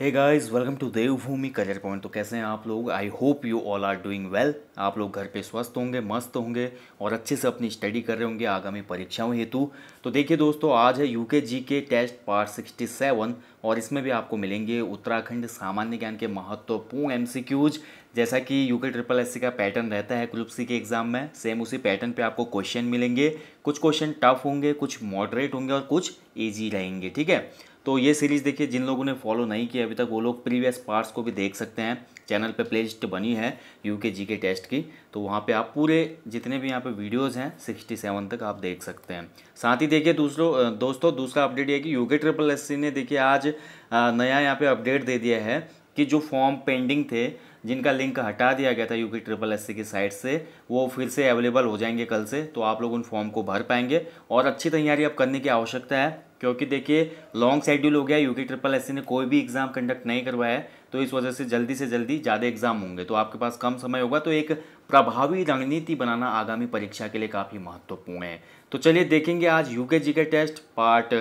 hey guys welcome to Devbhoomi career point तो कैसे हैं आप लोग I hope you all are doing well आप लोग घर पे स्वस्थ होंगे मस्त होंगे और अच्छे से अपनी स्टडी कर रहे होंगे आगामी परीक्षाओं हेतु तो देखिए दोस्तों आज है यू के जी के टेस्ट पार्ट सिक्सटी सेवन और इसमें भी आपको मिलेंगे उत्तराखंड सामान्य ज्ञान के महत्वपूर्ण एम जैसा कि यू के ट्रिपल एस सी का पैटर्न रहता है ग्रुप सी के एग्ज़ाम में सेम उसी पैटर्न पे आपको क्वेश्चन मिलेंगे कुछ क्वेश्चन टफ होंगे कुछ मॉडरेट होंगे और कुछ ईजी रहेंगे ठीक है तो ये सीरीज़ देखिए जिन लोगों ने फॉलो नहीं किया अभी तक वो लोग प्रीवियस पार्ट्स को भी देख सकते हैं चैनल पे प्लेलिस्ट बनी है यू के जी के टेस्ट की तो वहाँ पे आप पूरे जितने भी यहाँ पे वीडियोस हैं सिक्सटी सेवन तक आप देख सकते हैं साथ ही देखिए दूसरों दोस्तों दूसरा अपडेट ये कि यू के ट्रिपल एस ने देखिए आज नया यहाँ पर अपडेट दे दिया है कि जो फॉर्म पेंडिंग थे जिनका लिंक हटा दिया गया था यूपी ट्रिपल एस की साइट से वो फिर से अवेलेबल हो जाएंगे कल से तो आप लोग उन फॉर्म को भर पाएंगे और अच्छी तैयारी अब करने की आवश्यकता है क्योंकि देखिए लॉन्ग शेड्यूल हो गया यूके ट्रिपल एस ने कोई भी एग्ज़ाम कंडक्ट नहीं करवाया तो इस वजह से जल्दी से जल्दी ज़्यादा एग्ज़ाम होंगे तो आपके पास कम समय होगा तो एक प्रभावी रणनीति बनाना आगामी परीक्षा के लिए काफ़ी महत्वपूर्ण है तो चलिए देखेंगे आज यूके जी टेस्ट पार्ट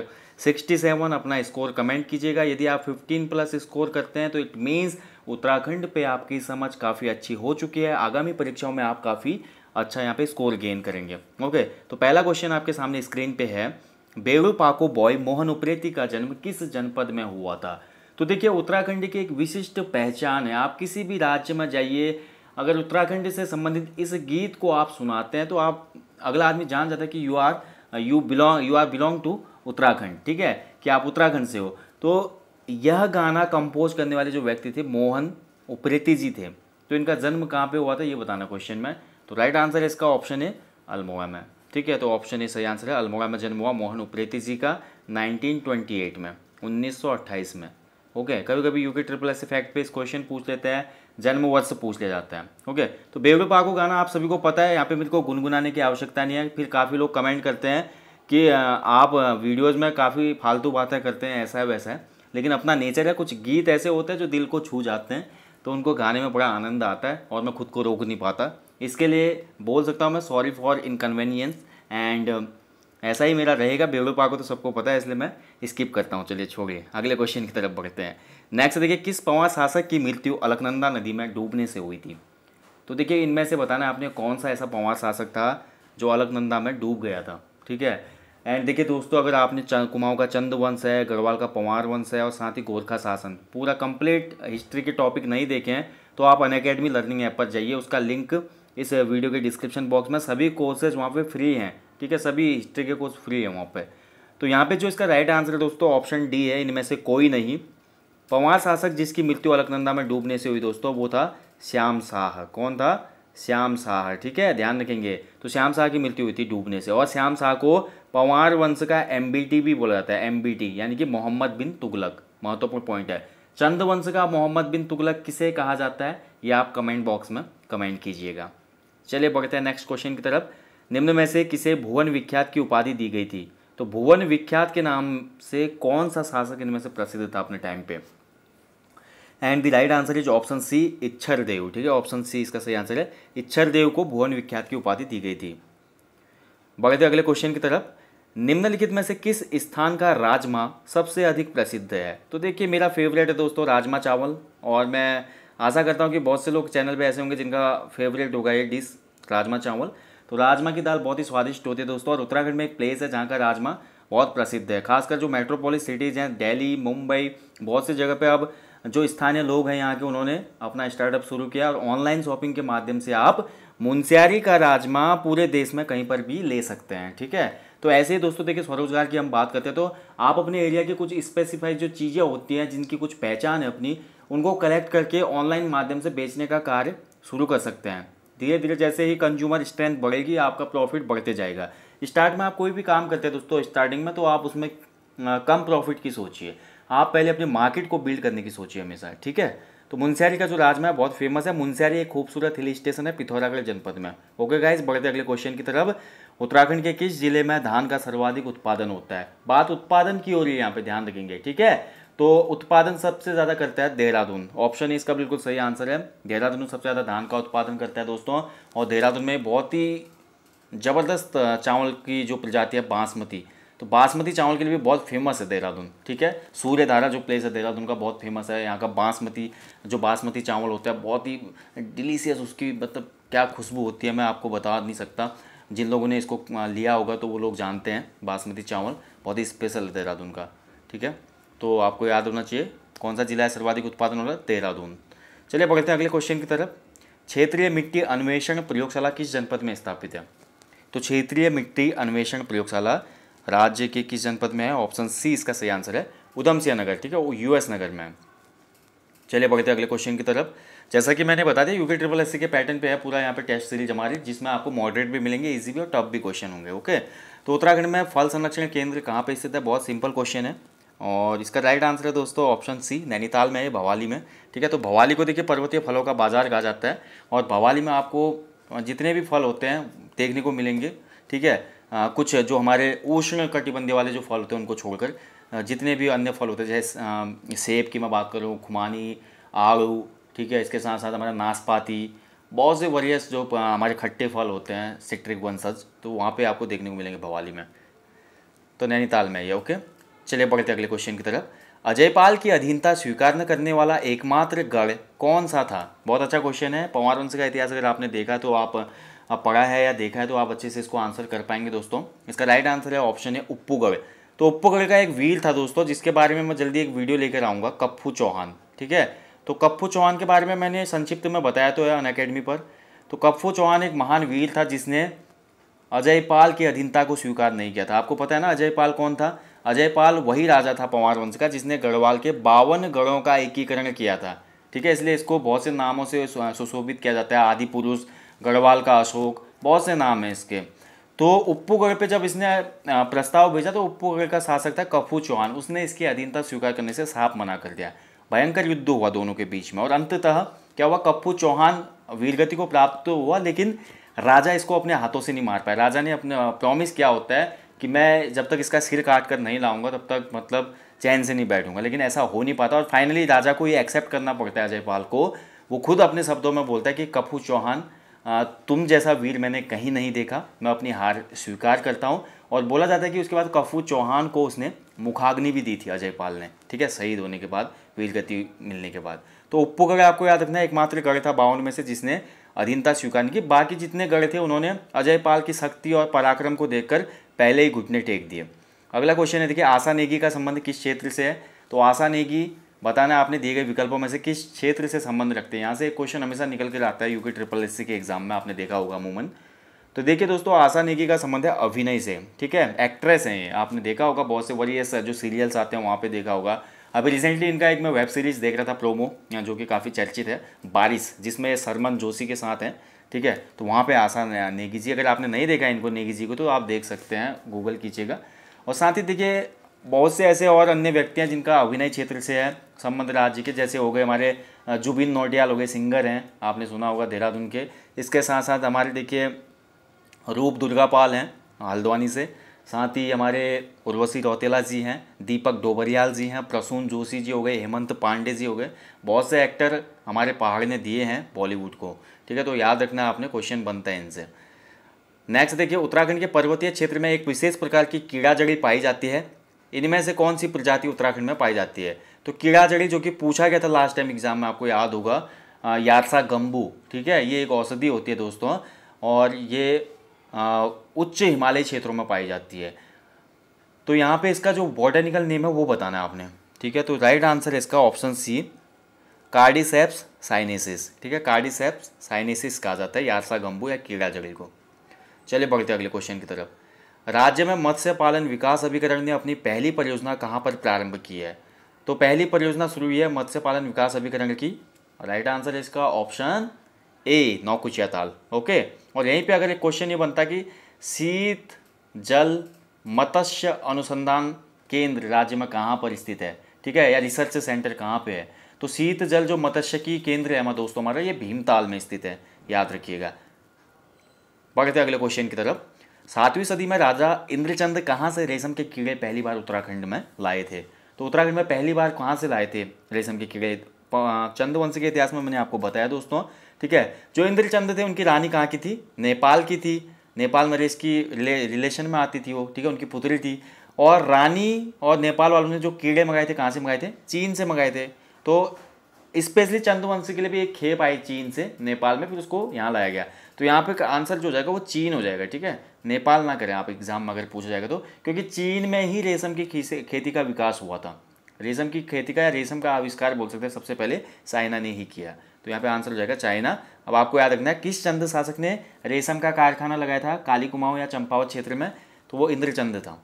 67 अपना स्कोर कमेंट कीजिएगा यदि आप 15 प्लस स्कोर करते हैं तो इट मीन्स उत्तराखंड पे आपकी समझ काफ़ी अच्छी हो चुकी है आगामी परीक्षाओं में आप काफ़ी अच्छा यहाँ पे स्कोर गेन करेंगे ओके तो पहला क्वेश्चन आपके सामने स्क्रीन पे है बेड़ोपाको बॉय मोहन उप्रेती का जन्म किस जनपद में हुआ था तो देखिए उत्तराखंड की एक विशिष्ट पहचान है आप किसी भी राज्य में जाइए अगर उत्तराखंड से संबंधित इस गीत को आप सुनाते हैं तो आप अगला आदमी जान जाता है कि you are you belong you are belong to Uttarakhand ठीक है कि आप उत्तराखंड से हो तो यह गाना कंपोज करने वाले जो व्यक्ति थे मोहन उप्रेती जी थे तो इनका जन्म कहाँ पे हुआ था ये बताना क्वेश्चन में तो राइट आंसर इसका ऑप्शन है अल्मोवा में ठीक है तो ऑप्शन ए सही आंसर है अल्मोड़ा में जन्म हुआ मोहन उप्रेती जी का 1928 में 1928 में ओके कभी कभी यूके ट्रिपल एस इफेक्ट पे इस क्वेश्चन पूछ लेते हैं जन्म वर्ष पूछ लिया जाता है ओके तो बेवड़े पाको गाना आप सभी को पता है यहाँ पे मेरे को गुनगुनाने की आवश्यकता नहीं है फिर काफ़ी लोग कमेंट करते हैं कि आप वीडियोज़ में काफ़ी फालतू बातें करते हैं ऐसा है वैसा है लेकिन अपना नेचर है कुछ गीत ऐसे होते हैं जो दिल को छू जाते हैं तो उनको गाने में बड़ा आनंद आता है और मैं खुद को रोक नहीं पाता इसके लिए बोल सकता हूँ मैं sorry for inconvenience and um, ऐसा ही मेरा रहेगा बेवड़ो पाको तो सबको पता है इसलिए मैं स्किप करता हूँ चलिए छोड़िए अगले क्वेश्चन की तरफ बढ़ते हैं नेक्स्ट देखिए किस पवा शासक की मृत्यु अलकनंदा नदी में डूबने से हुई थी तो देखिए इनमें से बताना आपने कौन सा ऐसा पवा शासक था जो अलकनंदा में डूब गया था ठीक है एंड देखिए दोस्तों अगर आपने कुमाऊँ का चंद वंश है गढ़वाल का पंवार वंश है और साथ ही गोरखा शासन पूरा कंप्लीट हिस्ट्री के टॉपिक नहीं देखे हैं तो आप अन अकेडमी लर्निंग ऐप पर जाइए उसका लिंक इस वीडियो के डिस्क्रिप्शन बॉक्स में सभी कोर्सेज वहाँ पे फ्री हैं ठीक है सभी हिस्ट्री के कोर्स फ्री है वहाँ पर तो यहाँ पर जो इसका राइट आंसर है दोस्तों ऑप्शन डी है इनमें से कोई नहीं पवार शासक जिसकी मृत्यु अलकनंदा में डूबने से हुई दोस्तों वो था श्याम शाह कौन था श्याम शाह ठीक है ध्यान रखेंगे तो श्याम शाह की मृत्यु हुई थी डूबने से और श्याम शाह को पवार वंश का एम भी बोला जाता है एम यानी कि मोहम्मद बिन तुगलक महत्वपूर्ण पॉइंट है चंद वंश का मोहम्मद बिन तुगलक किसे कहा जाता है ये आप कमेंट बॉक्स में कमेंट कीजिएगा चलिए बढ़ते हैं नेक्स्ट क्वेश्चन की तरफ निम्न में से किसे भुवन विख्यात की उपाधि दी गई थी तो भुवन विख्यात के नाम से कौन सा शासक इनमें से प्रसिद्ध था अपने टाइम पे and the right answer is option C Ichchhar Dev ठीक है ऑप्शन सी इसका सही आंसर है इच्छर देव को भुवन विख्यात की उपाधि दी गई थी बढ़ते अगले क्वेश्चन की तरफ निम्नलिखित में से किस स्थान का राजमा सबसे अधिक प्रसिद्ध है तो देखिए मेरा फेवरेट है दोस्तों राजमा चावल और मैं आशा करता हूँ कि बहुत से लोग चैनल पे ऐसे होंगे जिनका फेवरेट होगा ये डिश राजमा चावल तो राजमा की दाल बहुत ही स्वादिष्ट होती है दोस्तों और उत्तराखंड में एक प्लेस है जहाँ का राजमा बहुत प्रसिद्ध है खासकर जो मेट्रोपोलिस सिटीज़ हैं दिल्ली मुंबई बहुत सी जगह पे अब जो स्थानीय लोग हैं यहाँ के उन्होंने अपना स्टार्टअप शुरू किया और ऑनलाइन शॉपिंग के माध्यम से आप मुंसियारी का राजमा पूरे देश में कहीं पर भी ले सकते हैं ठीक है तो ऐसे ही दोस्तों देखिए स्वरोजगार की हम बात करते हैं तो आप अपने एरिया की कुछ स्पेसिफाइड जो चीज़ें होती हैं जिनकी कुछ पहचान है अपनी उनको कलेक्ट करके ऑनलाइन माध्यम से बेचने का कार्य शुरू कर सकते हैं धीरे धीरे जैसे ही कंज्यूमर स्ट्रेंथ बढ़ेगी आपका प्रॉफिट बढ़ते जाएगा स्टार्ट में आप कोई भी काम करते हैं दोस्तों स्टार्टिंग में तो आप उसमें कम प्रॉफिट की सोचिए आप पहले अपने मार्केट को बिल्ड करने की सोचिए हमेशा ठीक है तो मुंसियारी का जो राजमा है बहुत फेमस है मुंसियारी एक खूबसूरत हिल स्टेशन है पिथौरागढ़ जनपद में ओके गाइज बढ़ते अगले क्वेश्चन की तरफ उत्तराखंड के किस जिले में धान का सर्वाधिक उत्पादन होता है बात उत्पादन की हो रही है यहाँ पे ध्यान रखेंगे ठीक है तो उत्पादन सबसे ज़्यादा करता है देहरादून ऑप्शन ए इसका बिल्कुल सही आंसर है देहरादून सबसे ज़्यादा धान का उत्पादन करता है दोस्तों और देहरादून में बहुत ही ज़बरदस्त चावल की जो प्रजाति है बासमती तो बासमती चावल के लिए भी बहुत फेमस है देहरादून ठीक है सूर्यधारा जो प्लेस है देहरादून का बहुत फेमस है यहाँ का बासमती जो बासमती चावल होता है बहुत ही डिलीशियस उसकी मतलब क्या खुशबू होती है मैं आपको बता नहीं सकता जिन लोगों ने इसको लिया होगा तो वो लोग जानते हैं बासमती चावल बहुत ही स्पेशल है देहरादून का ठीक है तो आपको याद होना चाहिए कौन सा जिला है सर्वाधिक उत्पादन है देहरादून चलिए बढ़ते हैं अगले क्वेश्चन की तरफ क्षेत्रीय मिट्टी अन्वेषण प्रयोगशाला किस जनपद में स्थापित है तो क्षेत्रीय मिट्टी अन्वेषण प्रयोगशाला राज्य के किस जनपद में है ऑप्शन सी इसका सही आंसर है उधम सिंह नगर ठीक है वो यूएस नगर में है चलिए बढ़ते हैं अगले क्वेश्चन की तरफ जैसा कि मैंने बता दिया यूके ट्रिपल एस के पैटर्न पे है पूरा यहाँ पे टेस्ट सीरीज हमारी जिसमें आपको मॉडरेट भी मिलेंगे इजी भी और टफ भी क्वेश्चन होंगे ओके तो उत्तराखंड में फल संरक्षण केंद्र कहाँ पे स्थित है बहुत सिंपल क्वेश्चन है और इसका राइट आंसर है दोस्तों ऑप्शन सी नैनीताल में है भवाली में ठीक है तो भवाली को देखिए पर्वतीय फलों का बाजार कहा जाता है और भवाली में आपको जितने भी फल होते हैं देखने को मिलेंगे ठीक है आ, कुछ जो हमारे उष्ण कटिबंधी वाले जो फल होते हैं उनको छोड़कर जितने भी अन्य फल होते हैं जैसे सेब की मैं बात करूँ खुमानी आड़ू ठीक है इसके साथ साथ हमारा नाशपाती बहुत से वरियस जो हमारे खट्टे फल होते हैं सिट्रिक वंशज तो वहाँ पे आपको देखने को मिलेंगे भवाली में तो नैनीताल में ये ओके चलिए बढ़ते अगले क्वेश्चन की तरफ अजयपाल की अधीनता स्वीकार न करने वाला एकमात्र गढ़ कौन सा था बहुत अच्छा क्वेश्चन है पंवार वंश का इतिहास अगर आपने देखा तो आप अब पढ़ा है या देखा है तो आप अच्छे से इसको आंसर कर पाएंगे दोस्तों इसका राइट आंसर है ऑप्शन है उप्पूगढ़ तो उप्पूगढ़ का एक वीर था दोस्तों जिसके बारे में मैं जल्दी एक वीडियो लेकर आऊँगा कप्फू चौहान ठीक है तो कप्फू चौहान के बारे में मैंने संक्षिप्त में बताया तो है अन अकेडमी पर तो कप्फू चौहान एक महान वीर था जिसने अजय पाल की अधीनता को स्वीकार नहीं किया था आपको पता है ना अजय पाल कौन था अजय पाल वही राजा था पंवार वंश का जिसने गढ़वाल के बावन गढ़ों का एकीकरण किया था ठीक है इसलिए इसको बहुत से नामों से सुशोभित किया जाता है आदि पुरुष गढ़वाल का अशोक बहुत से नाम हैं इसके तो उप्पूगढ़ पे जब इसने प्रस्ताव भेजा तो उप्पूगढ़ का शासक था कफू चौहान उसने इसकी अधीनता स्वीकार करने से साफ मना कर दिया भयंकर युद्ध हुआ दोनों के बीच में और अंततः क्या हुआ कप्पू चौहान वीरगति को प्राप्त हुआ लेकिन राजा इसको अपने हाथों से नहीं मार पाया राजा ने अपने प्रॉमिस किया होता है कि मैं जब तक इसका सिर काट कर नहीं लाऊंगा तब तक मतलब चैन से नहीं बैठूंगा लेकिन ऐसा हो नहीं पाता और फाइनली राजा को ये एक्सेप्ट करना पड़ता है अजय पाल को वो खुद अपने शब्दों में बोलता है कि कपू चौहान तुम जैसा वीर मैंने कहीं नहीं देखा मैं अपनी हार स्वीकार करता हूँ और बोला जाता है कि उसके बाद कफू चौहान को उसने मुखाग्नि भी दी थी अजय पाल ने ठीक है शहीद होने के बाद वीरगति मिलने के बाद तो उप्पू का आपको याद रखना है एकमात्र गढ़ था बावन में से जिसने अधीनता स्वीकारने की बाकी जितने गढ़ थे उन्होंने अजय पाल की शक्ति और पराक्रम को देखकर पहले ही घुटने टेक दिए अगला क्वेश्चन है देखिए आशा नेगी का संबंध किस क्षेत्र से है तो आशा नेगी बताना आपने दिए गए विकल्पों में से किस क्षेत्र से संबंध रखते हैं यहाँ से एक क्वेश्चन हमेशा निकल कर आता है यू ट्रिपल एस के एग्जाम में आपने देखा होगा अमूमन तो देखिए दोस्तों आशा नेगी का संबंध है अभिनय से ठीक है एक्ट्रेस हैं आपने देखा होगा बहुत से वरीय जो सीरियल्स आते हैं वहाँ पे देखा होगा अभी रिसेंटली इनका एक मैं वेब सीरीज़ देख रहा था प्रोमो जो कि काफ़ी चर्चित है बारिश जिसमें सरमन जोशी के साथ हैं ठीक है तो वहाँ पे आसान है नेगी जी अगर आपने नहीं देखा इनको नेगी जी को तो आप देख सकते हैं गूगल कीजिएगा और साथ ही देखिए बहुत से ऐसे और अन्य व्यक्ति हैं जिनका अभिनय क्षेत्र से है संबंध राज जी के जैसे हो गए हमारे जुबिन नोटियाल हो गए सिंगर हैं आपने सुना होगा देहरादून के इसके साथ साथ हमारे देखिए रूप दुर्गापाल हैं हल्द्वानी से साथ ही हमारे उर्वशी रौतेला जी हैं दीपक डोबरियाल जी हैं प्रसून जोशी जी हो गए हेमंत पांडे जी हो गए बहुत से एक्टर हमारे पहाड़ ने दिए हैं बॉलीवुड को ठीक है तो याद रखना आपने क्वेश्चन बनता है इनसे नेक्स्ट देखिए उत्तराखंड के पर्वतीय क्षेत्र में एक विशेष प्रकार की कीड़ा जड़ी पाई जाती है इनमें से कौन सी प्रजाति उत्तराखंड में पाई जाती है तो कीड़ा जड़ी जो कि पूछा गया था लास्ट टाइम एग्जाम में आपको याद होगा यारसा गम्बू ठीक है ये एक औषधि होती है दोस्तों और ये उच्च हिमालयी क्षेत्रों में पाई जाती है तो यहाँ पे इसका जो बॉटेनिकल नेम है वो बताना है आपने ठीक है तो राइट आंसर इसका ऑप्शन सी कार्डिसेप्स साइनेसिस ठीक है कार्डिसेप्स साइनेसिस कहा जाता है यारसा गम्बू या कीड़ा जड़ी को चलिए बढ़ते अगले क्वेश्चन की तरफ राज्य में मत्स्य पालन विकास अभिकरण ने अपनी पहली परियोजना कहाँ पर प्रारंभ की है तो पहली परियोजना शुरू हुई है मत्स्य पालन विकास अभिकरण की राइट आंसर इसका option A Naukuchiya Tal okay और यहीं पे अगर एक क्वेश्चन ये बनता कि शीत जल मत्स्य अनुसंधान केंद्र राज्य में कहाँ पर स्थित है ठीक है या रिसर्च सेंटर कहाँ पे है तो शीत जल जो मत्स्य की केंद्र है हमारे दोस्तों हमारा ये भीमताल में स्थित है याद रखिएगा बढ़ते तो अगले क्वेश्चन की तरफ सातवीं सदी में राजा इंद्रचंद कहाँ से रेशम के कीड़े पहली बार उत्तराखंड में लाए थे तो उत्तराखंड में पहली बार कहाँ से लाए थे रेशम के कीड़े चंद्रवंश के इतिहास में मैंने आपको बताया दोस्तों ठीक है जो इंद्र चंद थे उनकी रानी कहाँ की थी नेपाल की थी नेपाल नरेश की रिलेशन में आती थी वो ठीक है उनकी पुत्री थी और रानी और नेपाल वालों ने जो कीड़े मंगाए थे कहाँ से मंगाए थे चीन से मंगाए थे तो स्पेशली चंद्रवंशी के लिए भी एक खेप आई चीन से नेपाल में फिर उसको यहाँ लाया गया तो यहाँ पे आंसर जो हो जाएगा वो चीन हो जाएगा ठीक है नेपाल ना करें आप एग्जाम में अगर पूछा जाएगा तो क्योंकि चीन में ही रेशम की खेती का विकास हुआ था रेशम की खेती का या रेशम का आविष्कार बोल सकते हैं सबसे पहले साइना ने ही किया तो यहाँ पे आंसर हो जाएगा चाइना अब आपको याद रखना है किस चंद शासक ने रेशम का कारखाना लगाया था काली कुमाऊँ या चंपावत क्षेत्र में तो वो इंद्रचंद था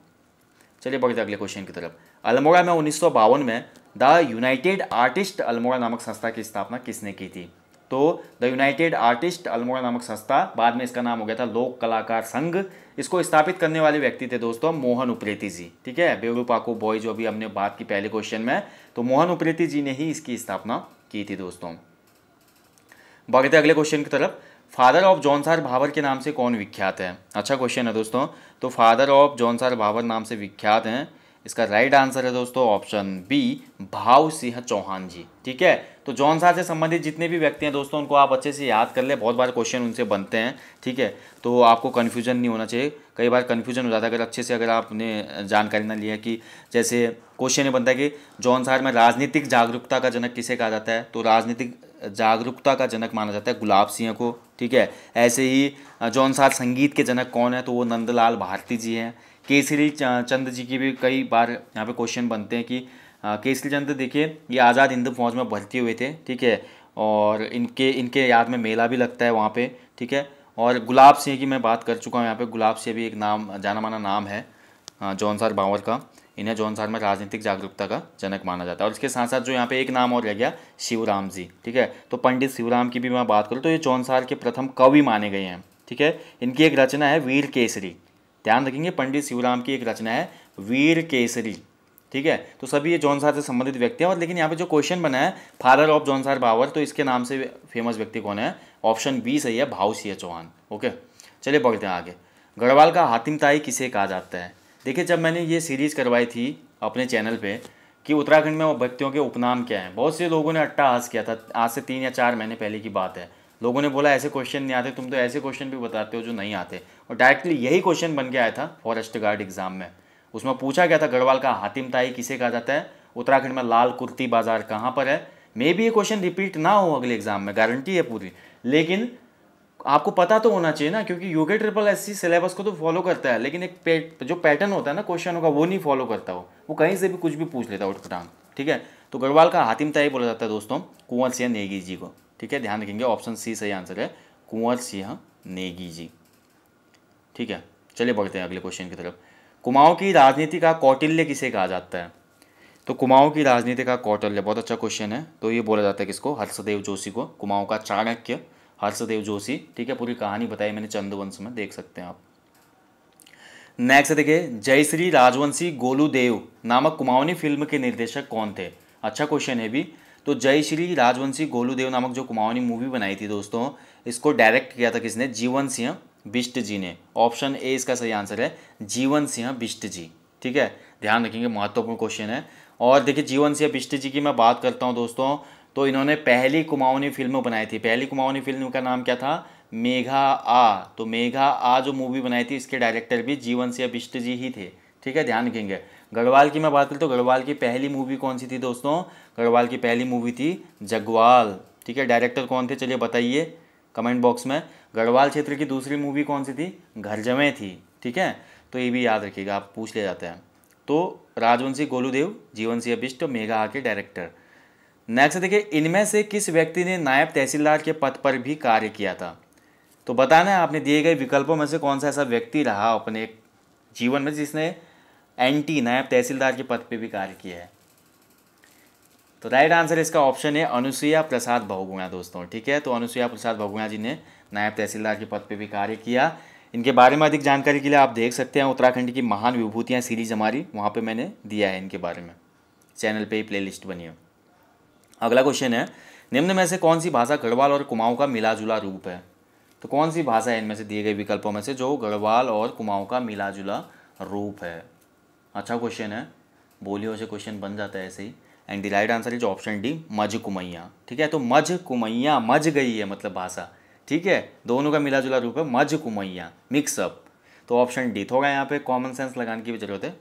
चलिए बढ़ते अगले क्वेश्चन की तरफ अल्मोड़ा में उन्नीस में द यूनाइटेड आर्टिस्ट अल्मोड़ा नामक संस्था की स्थापना किसने की थी तो द यूनाइटेड आर्टिस्ट अल्मोड़ा नामक संस्था बाद में इसका नाम हो गया था लोक कलाकार संघ इसको स्थापित करने वाले व्यक्ति थे दोस्तों मोहन उप्रेती जी ठीक है बेवरू पाको बॉय जो अभी हमने बात की पहले क्वेश्चन में तो मोहन उप्रेती जी ने ही इसकी स्थापना की थी दोस्तों बढ़ते तो अगले क्वेश्चन की तरफ फादर ऑफ जॉनसार भावर के नाम से कौन विख्यात है अच्छा क्वेश्चन है दोस्तों तो फादर ऑफ जॉनसार भावर नाम से विख्यात हैं इसका राइट आंसर है दोस्तों ऑप्शन बी भाव सिंह चौहान जी ठीक है तो जॉन सार से संबंधित जितने भी व्यक्ति हैं दोस्तों उनको आप अच्छे से याद कर ले बहुत बार क्वेश्चन उनसे बनते हैं ठीक है तो आपको कन्फ्यूजन नहीं होना चाहिए कई बार कन्फ्यूजन हो जाता है अगर अच्छे से अगर आपने जानकारी ना लिया कि जैसे क्वेश्चन ये बनता है कि जॉन सार में राजनीतिक जागरूकता का जनक किसे कहा जाता है तो राजनीतिक जागरूकता का जनक माना जाता है गुलाब सिंह को ठीक है ऐसे ही जौनसार संगीत के जनक कौन है तो वो नंदलाल भारती जी हैं केसरी चंद जी की भी कई बार यहाँ पे क्वेश्चन बनते हैं कि केसरी चंद देखिए ये आज़ाद हिंद फौज में भर्ती हुए थे ठीक है और इनके इनके याद में मेला भी लगता है वहाँ पर ठीक है और गुलाब सिंह की मैं बात कर चुका हूँ यहाँ पर गुलाब सिंह भी एक नाम जाना माना नाम है जौनसार बावर का इन्हें जौनसार में राजनीतिक जागरूकता का जनक माना जाता है और इसके साथ साथ जो यहाँ पे एक नाम और रह गया शिवराम जी ठीक है तो पंडित शिवराम की भी मैं बात करूँ तो ये जौनसार के प्रथम कवि माने गए हैं ठीक है इनकी एक रचना है वीर केसरी ध्यान रखेंगे पंडित शिवराम की एक रचना है वीर केसरी ठीक है तो सभी ये जौनसार से संबंधित व्यक्ति हैं और लेकिन यहाँ पे जो क्वेश्चन बना है फादर ऑफ जौनसार बावर तो इसके नाम से फेमस व्यक्ति कौन है ऑप्शन बी सही है भाव सिंह चौहान ओके चलिए बढ़ते हैं आगे गढ़वाल का हातिमताई किसे कहा जाता है देखिए जब मैंने ये सीरीज़ करवाई थी अपने चैनल पे कि उत्तराखंड में भक्तियों के उपनाम क्या हैं बहुत से लोगों ने अट्टा हास किया था आज से तीन या चार महीने पहले की बात है लोगों ने बोला ऐसे क्वेश्चन नहीं आते तुम तो ऐसे क्वेश्चन भी बताते हो जो नहीं आते और डायरेक्टली यही क्वेश्चन बन के आया था फॉरेस्ट गार्ड एग्जाम में उसमें पूछा गया था गढ़वाल का हातिमताई किसे कहा जाता है उत्तराखंड में लाल कुर्ती बाजार कहाँ पर है मे भी ये क्वेश्चन रिपीट ना हो अगले एग्जाम में गारंटी है पूरी लेकिन आपको पता तो होना चाहिए ना क्योंकि UK triple S C syllabus को तो फॉलो करता है लेकिन एक पे, जो पैटर्न होता है ना क्वेश्चनों का वो नहीं फॉलो करता हो वो कहीं से भी कुछ भी पूछ लेता उठ उठपटांग ठीक है तो गढ़वाल का हातिम ताई बोला जाता है दोस्तों कुंवर सिंह नेगी जी को ठीक है ध्यान रखेंगे ऑप्शन सी सही आंसर है कुंवर सिंह नेगी जी ठीक है चलिए बढ़ते हैं अगले क्वेश्चन की तरफ कुमाऊं की राजनीति का कौटिल्य किसे कहा जाता है तो कुमाऊँ की राजनीति का कौटिल्य बहुत अच्छा क्वेश्चन है तो ये बोला जाता है किसको हर्षदेव जोशी को कुमाऊं का चाणक्य हर्षदेव जोशी ठीक है पूरी कहानी बताई मैंने चंद्रवंश में देख सकते हैं आप नेक्स्ट देखिए जयश्री राजवंशी गोलू देव नामक कुमाऊनी फिल्म के निर्देशक कौन थे अच्छा क्वेश्चन है भी तो जयश्री राजवंशी गोलू देव नामक जो कुमाऊनी मूवी बनाई थी दोस्तों इसको डायरेक्ट किया था किसने जीवन सिंह बिष्ट जी ने ऑप्शन ए इसका सही आंसर है जीवन सिंह बिष्ट जी ठीक है ध्यान रखेंगे महत्वपूर्ण क्वेश्चन है और देखिए जीवन सिंह बिष्ट जी की मैं बात करता हूँ दोस्तों तो इन्होंने पहली कुमाऊनी फिल्म बनाई थी पहली कुमाऊनी फिल्म का नाम क्या था मेघा आ तो मेघा आ जो मूवी बनाई थी इसके डायरेक्टर भी जीवन सिंह बिष्ट जी ही थे ठीक है ध्यान रखेंगे गढ़वाल की मैं बात करूँ तो गढ़वाल की पहली मूवी कौन सी थी दोस्तों गढ़वाल की पहली मूवी थी जगवाल ठीक है डायरेक्टर कौन थे चलिए बताइए कमेंट बॉक्स में गढ़वाल क्षेत्र की दूसरी मूवी कौन सी थी घर जमे थी ठीक है तो ये भी याद रखिएगा आप पूछ ले जाते हैं तो राजवंशी गोलूदेव जीवन सिंह बिष्ट मेघा आ के डायरेक्टर नेक्स्ट देखिए इनमें से किस व्यक्ति ने नायब तहसीलदार के पद पर भी कार्य किया था तो बताना है आपने दिए गए विकल्पों में से कौन सा ऐसा व्यक्ति रहा अपने जीवन में जिसने एंटी नायब तहसीलदार के पद पर भी कार्य किया है तो राइट आंसर इसका ऑप्शन है अनुसुईया प्रसाद बहुगुणा दोस्तों ठीक है तो अनुसुईया प्रसाद बहुगुणा जी ने नायब तहसीलदार के पद पर भी कार्य किया इनके बारे में अधिक जानकारी के लिए आप देख सकते हैं उत्तराखंड की महान विभूतियाँ सीरीज हमारी वहाँ पर मैंने दिया है इनके बारे में चैनल पर ही प्ले बनी है अगला क्वेश्चन है निम्न में से कौन सी भाषा गढ़वाल और कुमाऊं का मिला जुला रूप है तो कौन सी भाषा है इनमें से दिए गए विकल्पों में से जो गढ़वाल और कुमाऊं का मिला जुला रूप है अच्छा क्वेश्चन है बोलियों से क्वेश्चन बन जाता है ऐसे ही and the right answer is option D Majh Kumaiya ठीक है तो मझ कुमैया मझ गई है मतलब भाषा ठीक है दोनों का मिला जुला रूप है मझ कुमैया मिक्सअप तो ऑप्शन डी थोड़ा यहाँ पे कॉमन सेंस लगाने की भी जरूरत है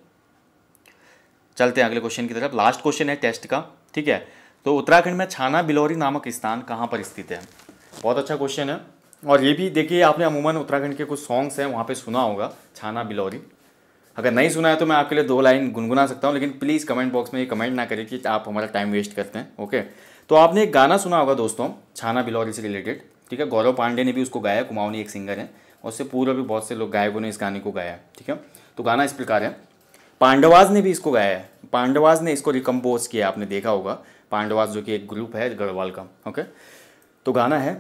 चलते हैं अगले क्वेश्चन की तरफ लास्ट क्वेश्चन है टेस्ट का ठीक है तो उत्तराखंड में छाना बिलौरी नामक स्थान कहाँ पर स्थित है बहुत अच्छा क्वेश्चन है और ये भी देखिए आपने अमूमन उत्तराखंड के कुछ सॉन्ग्स हैं वहाँ पे सुना होगा छाना बिलौरी अगर नहीं सुना है तो मैं आपके लिए दो लाइन गुनगुना सकता हूँ लेकिन प्लीज़ कमेंट बॉक्स में ये कमेंट ना करें कि आप हमारा टाइम वेस्ट करते हैं ओके तो आपने एक गाना सुना होगा दोस्तों छाना बिलौरी से रिलेटेड ठीक है गौरव पांडे ने भी उसको गाया कुमाऊनी एक सिंगर है और उससे पूर्व भी बहुत से लोग गायकों ने इस गाने को गाया है ठीक है तो गाना इस प्रकार है पांडवाज ने भी इसको गाया है पांडवाज ने इसको रिकम्पोज किया आपने देखा होगा पांडवास जो कि एक ग्रुप है गढ़वाल का ओके तो गाना है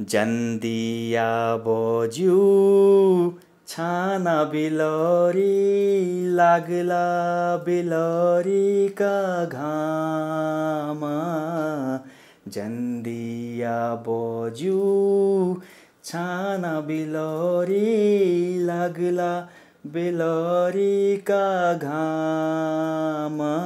जंदिया बोजू छाना बिलोरी लागला बिलोरी का घामा जंदिया बोजू छाना बिलोरी लागला बिलोरी का घामा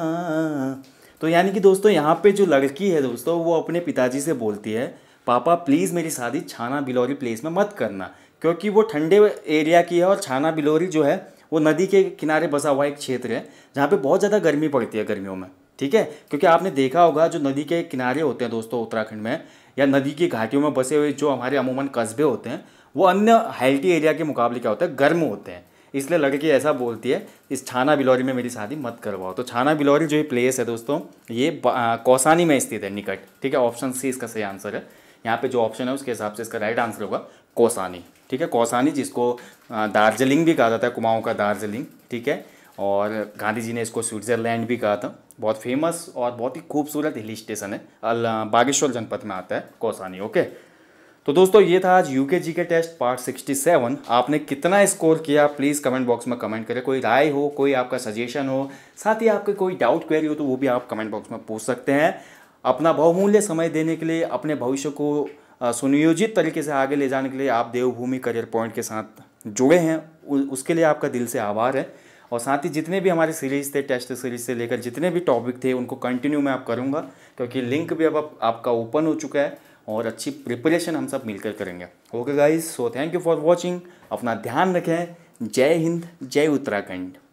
तो यानी कि दोस्तों यहाँ पे जो लड़की है दोस्तों वो अपने पिताजी से बोलती है पापा प्लीज़ मेरी शादी छाना बिलोरी प्लेस में मत करना क्योंकि वो ठंडे एरिया की है और छाना बिलोरी जो है वो नदी के किनारे बसा हुआ एक क्षेत्र है जहाँ पे बहुत ज़्यादा गर्मी पड़ती है गर्मियों में ठीक है क्योंकि आपने देखा होगा जो नदी के किनारे होते हैं दोस्तों उत्तराखंड में या नदी की घाटियों में बसे हुए जो हमारे अमूमन कस्बे होते हैं वो अन्य हाइल्टी एरिया के मुकाबले क्या होते हैं गर्म होते हैं इसलिए लड़की ऐसा बोलती है इस छाना बिलौरी में मेरी शादी मत करवाओ तो छाना बिलौरी जो ये प्लेस है दोस्तों ये कौसानी में स्थित है निकट ठीक है ऑप्शन सी इसका सही आंसर है यहाँ पे जो ऑप्शन है उसके हिसाब से इसका राइट आंसर होगा कौसानी ठीक है कौसानी जिसको दार्जिलिंग भी कहा जाता है कुमाऊँ का दार्जिलिंग ठीक है और गांधी जी ने इसको स्विट्ज़रलैंड भी कहा था बहुत फेमस और बहुत ही खूबसूरत हिल स्टेशन है बागेश्वर जनपद में आता है कौसानी ओके तो दोस्तों ये था आज यूके जी के टेस्ट पार्ट 67 आपने कितना स्कोर किया प्लीज़ कमेंट बॉक्स में कमेंट करें कोई राय हो कोई आपका सजेशन हो साथ ही आपके कोई डाउट क्वेरी हो तो वो भी आप कमेंट बॉक्स में पूछ सकते हैं अपना बहुमूल्य समय देने के लिए अपने भविष्य को सुनियोजित तरीके से आगे ले जाने के लिए आप देवभूमि करियर पॉइंट के साथ जुड़े हैं उसके लिए आपका दिल से आभार है और साथ ही जितने भी हमारे सीरीज़ थे टेस्ट सीरीज से लेकर जितने भी टॉपिक थे उनको कंटिन्यू मैं आप करूँगा क्योंकि लिंक भी अब आपका ओपन हो चुका है और अच्छी प्रिपरेशन हम सब मिलकर करेंगे okay guys so thank you for watching अपना ध्यान रखें जय हिंद जय उत्तराखंड